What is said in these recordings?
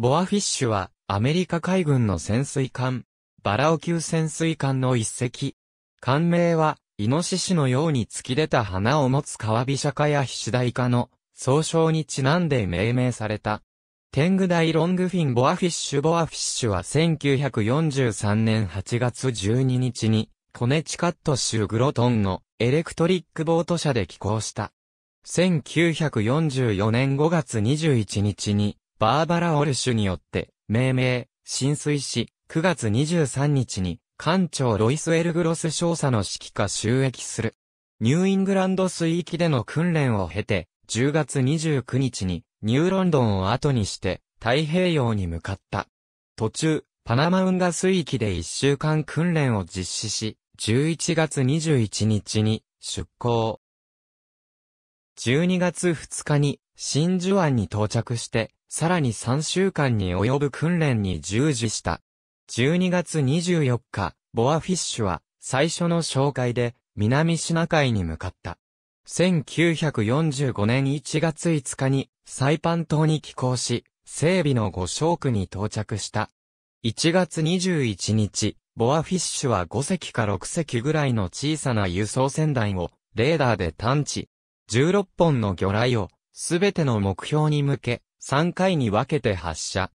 ボアフィッシュは、アメリカ海軍の潜水艦、バラオ級潜水艦の一隻。艦名は、イノシシのように突き出た花を持つ川飛車科やヒシダイ科の総称にちなんで命名された。天狗大ロングフィンボアフィッシュボアフィッシュは1943年8月12日に、コネチカット州グロトンのエレクトリックボート社で寄港した。1944年5月21日にバーバラ・オルシュによって、命名、浸水し、9月23日に、艦長ロイス・エルグロス少佐の指揮下収益する。ニューイングランド水域での訓練を経て、10月29日に、ニューロンドンを後にして、太平洋に向かった。途中、パナマ運河水域で1週間訓練を実施し、11月21日に出港。12月2日に真珠湾に到着して、さらに3週間に及ぶ訓練に従事した。12月24日、ボアフィッシュは最初の紹介で南シナ海に向かった。1945年1月5日にサイパン島に寄港し、整備の五章区に到着した。1月21日、ボアフィッシュは5隻か6隻ぐらいの小さな輸送船台をレーダーで探知。16本の魚雷をすべての目標に向け3回に分けて発射。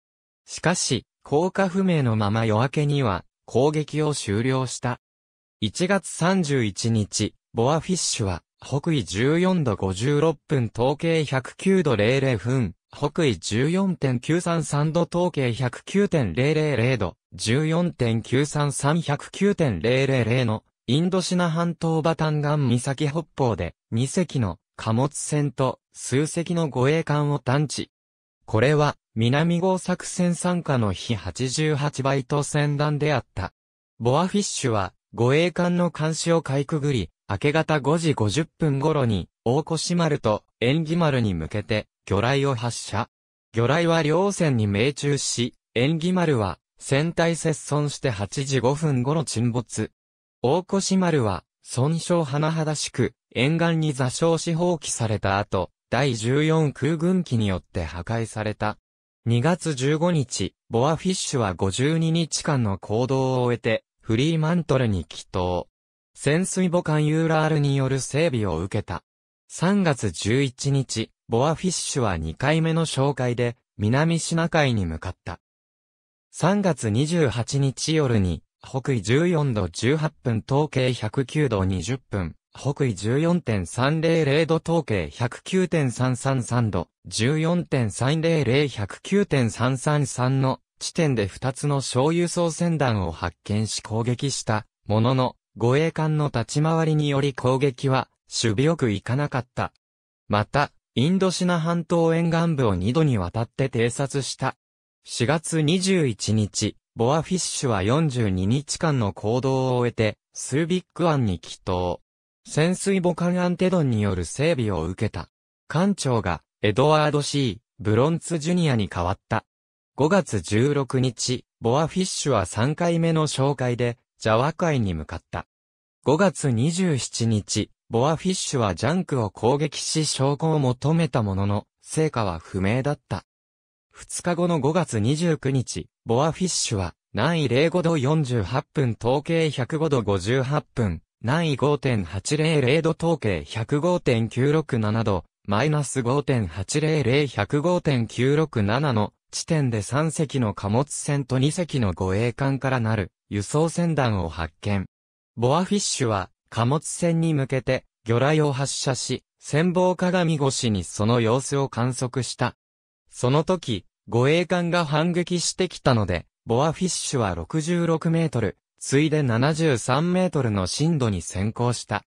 しかし、効果不明のまま夜明けには攻撃を終了した。1月31日、ボアフィッシュは北緯14度56分統計109度00分、北緯14.933度統計109.000度、14.933109.000のインドシナ半島バタンガン岬北方で2隻の貨物船と数隻の護衛艦を探知。これは、南号作戦参加の日88倍と船団であった。ボアフィッシュは、護衛艦の監視をかいくぐり、明け方5時50分頃に、大越丸と縁起丸に向けて、魚雷を発射。魚雷は両船に命中し、縁起丸は、船体接損して8時5分頃沈没。大越丸は、損傷甚だしく、沿岸に座礁し放棄された後、第14空軍機によって破壊された。2月15日、ボアフィッシュは52日間の行動を終えて、フリーマントルに帰投。潜水母艦ユーラールによる整備を受けた。3月11日、ボアフィッシュは2回目の紹介で、南シナ海に向かった。3月28日夜に、北緯14度18分、東経109度20分、北緯14.300度統計109.333度、14.300、109.333の地点で2つの小輸送船団を発見し攻撃したものの、護衛艦の立ち回りにより攻撃は守備よくいかなかった。また、インドシナ半島沿岸部を2度にわたって偵察した。4月21日、ボアフィッシュは42日間の行動を終えて、スービック湾に帰島。潜水母艦アンテドンによる整備を受けた。艦長がエドワード C、ブロンツジュニアに変わった。5月16日、ボアフィッシュは3回目の紹介で、ジャワ海に向かった。5月27日、ボアフィッシュはジャンクを攻撃し証拠を求めたものの、成果は不明だった。2日後の5月29日、ボアフィッシュは、南緯05度48分、統計105度58分、南緯5.800度統計105.967度、マイナス5.800105.967の地点で3隻の貨物船と2隻の護衛艦からなる輸送船団を発見。ボアフィッシュは貨物船に向けて魚雷を発射し、潜望鏡越しにその様子を観測した。その時、護衛艦が反撃してきたので、ボアフィッシュは66メートル、ついで73メートルの深度に先行した。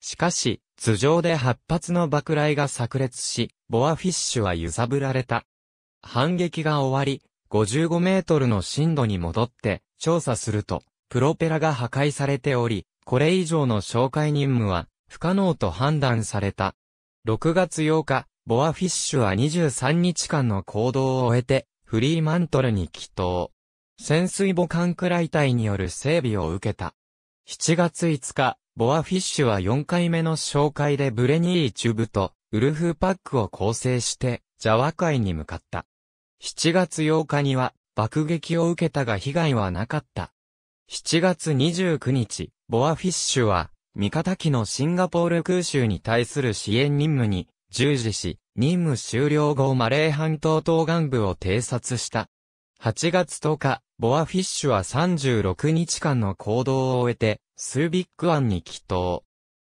しかし、頭上で8発の爆雷が炸裂し、ボアフィッシュは揺さぶられた。反撃が終わり、55メートルの深度に戻って調査すると、プロペラが破壊されており、これ以上の紹介任務は不可能と判断された。6月8日、ボアフィッシュは23日間の行動を終えて、フリーマントルに帰投。潜水母艦くらい隊による整備を受けた。7月5日、ボアフィッシュは4回目の紹介でブレニーチュブとウルフパックを構成してジャワ海に向かった。7月8日には爆撃を受けたが被害はなかった。7月29日、ボアフィッシュは味方機のシンガポール空襲に対する支援任務に従事し、任務終了後マレー半島東岸部を偵察した。8月10日、ボアフィッシュは36日間の行動を終えて、スービック湾に帰島。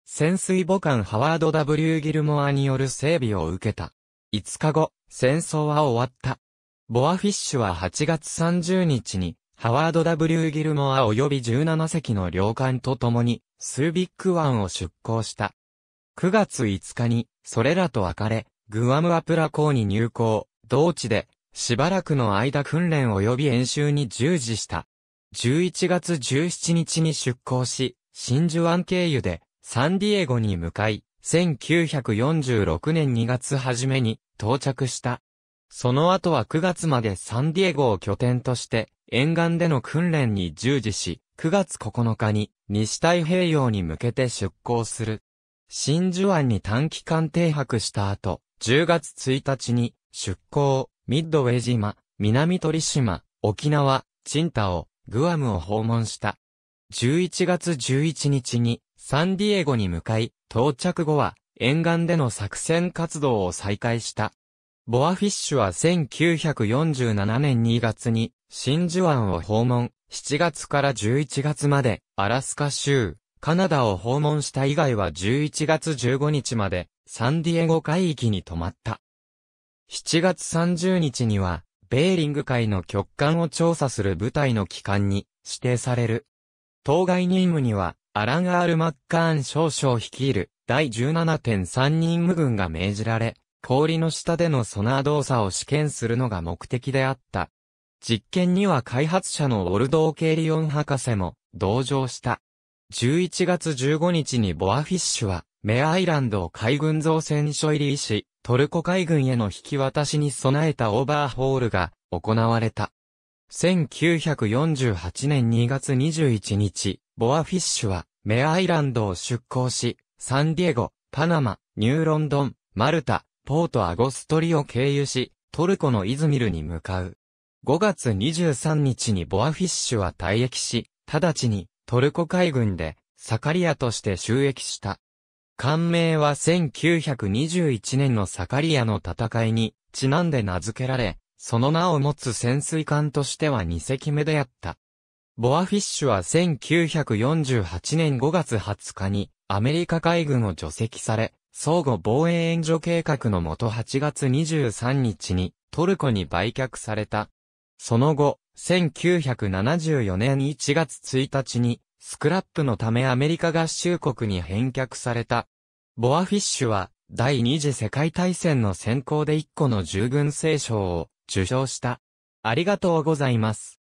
潜水母艦ハワード W ギルモアによる整備を受けた。5日後、戦争は終わった。ボアフィッシュは8月30日に、ハワード W ギルモア及び17隻の領艦と共に、スービック湾を出港した。9月5日に、それらと別れ、グアムアプラ港に入港、同地で、しばらくの間訓練及び演習に従事した。11月17日に出港し、真珠湾経由でサンディエゴに向かい、1946年2月初めに到着した。その後は9月までサンディエゴを拠点として、沿岸での訓練に従事し、9月9日に西太平洋に向けて出港する。真珠湾に短期間停泊した後、10月1日に出港。ミッドウェイ島、南鳥島、沖縄、チンタオ、グアムを訪問した。11月11日にサンディエゴに向かい、到着後は沿岸での作戦活動を再開した。ボアフィッシュは1947年2月に真珠湾を訪問、7月から11月までアラスカ州、カナダを訪問した以外は11月15日までサンディエゴ海域に泊まった。7月30日には、ベーリング海の極寒を調査する部隊の機関に指定される。当該任務には、アラン・アール・マッカーン少将率いる第17.3任務軍が命じられ、氷の下でのソナー動作を試験するのが目的であった。実験には開発者のオルドー・ケイリオン博士も同乗した。11月15日にボアフィッシュは、メアイランドを海軍造船所入りし、トルコ海軍への引き渡しに備えたオーバーホールが行われた。1948年2月21日、ボアフィッシュはメアイランドを出港し、サンディエゴ、パナマ、ニューロンドン、マルタ、ポートアゴストリを経由し、トルコのイズミルに向かう。5月23日にボアフィッシュは退役し、直ちにトルコ海軍でサカリアとして収益した。艦名は1921年のサカリアの戦いにちなんで名付けられ、その名を持つ潜水艦としては2隻目であった。ボアフィッシュは1948年5月20日にアメリカ海軍を除籍され、相互防衛援助計画のもと8月23日にトルコに売却された。その後、1974年1月1日にスクラップのためアメリカ合衆国に返却された。ボアフィッシュは、第二次世界大戦の先行で1個の従軍聖賞を受賞した。ありがとうございます。